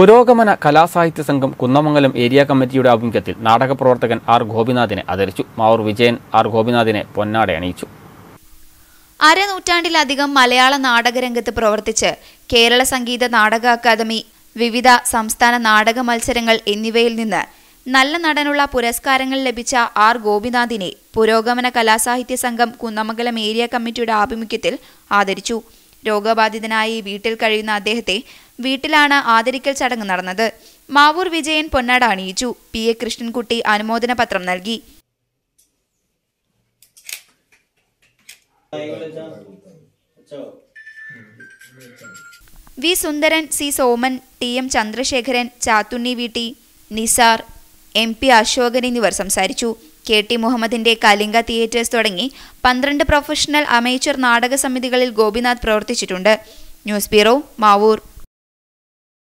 പുരോഗമന കലാസാഹിത്യ സംഘം കുന്നമംഗലം ഏരിയ കമ്മിറ്റിയുടെ ആഭിമുഖ്യത്തിൽ നാടകപ്രവർത്തകൻ ആർ ഗോപിനാഥിനെ ആദരിച്ചു മാവൂർ വിജയൻ ആർ ഗോപിനാഥിനെ പൊന്നാടെ അണിയിച്ചു അരനൂറ്റാണ്ടിലധികം മലയാള നാടകരംഗത്ത് പ്രവർത്തിച്ച് കേരള സംഗീത നാടക അക്കാദമി വിവിധ സംസ്ഥാന നാടക മത്സരങ്ങൾ എന്നിവയിൽ നിന്ന് നല്ല നടനുള്ള പുരസ്കാരങ്ങൾ ലഭിച്ച ആർ ഗോപിനാഥിനെ പുരോഗമന കലാസാഹിത്യ സംഘം കുന്നമംഗലം ഏരിയ കമ്മിറ്റിയുടെ ആഭിമുഖ്യത്തിൽ ആദരിച്ചു രോഗബാധിതനായി വീട്ടിൽ കഴിയുന്ന അദ്ദേഹത്തെ വീട്ടിലാണ് ആദരിക്കൽ ചടങ്ങ് നടന്നത് മാവൂർ വിജയൻ പൊന്നാട അണിയിച്ചു പി എ കൃഷ്ണൻകുട്ടി അനുമോദന പത്രം നൽകി V Sundaran C Soman T M Chandrasekharan Chathunni V T Nisar M P Ashokan എന്നിവർ സംസാരിച്ചു കെ ടി മുഹമ്മദിന്റെ കലിംഗ തിയേറ്റേഴ്സ് തുടങ്ങി പന്ത്രണ്ട് പ്രൊഫഷണൽ അമേച്ചർ നാടക സമിതികളിൽ ഗോപിനാഥ് പ്രവർത്തിച്ചിട്ടുണ്ട് ന്യൂസ് ബ്യൂറോ മാവൂർ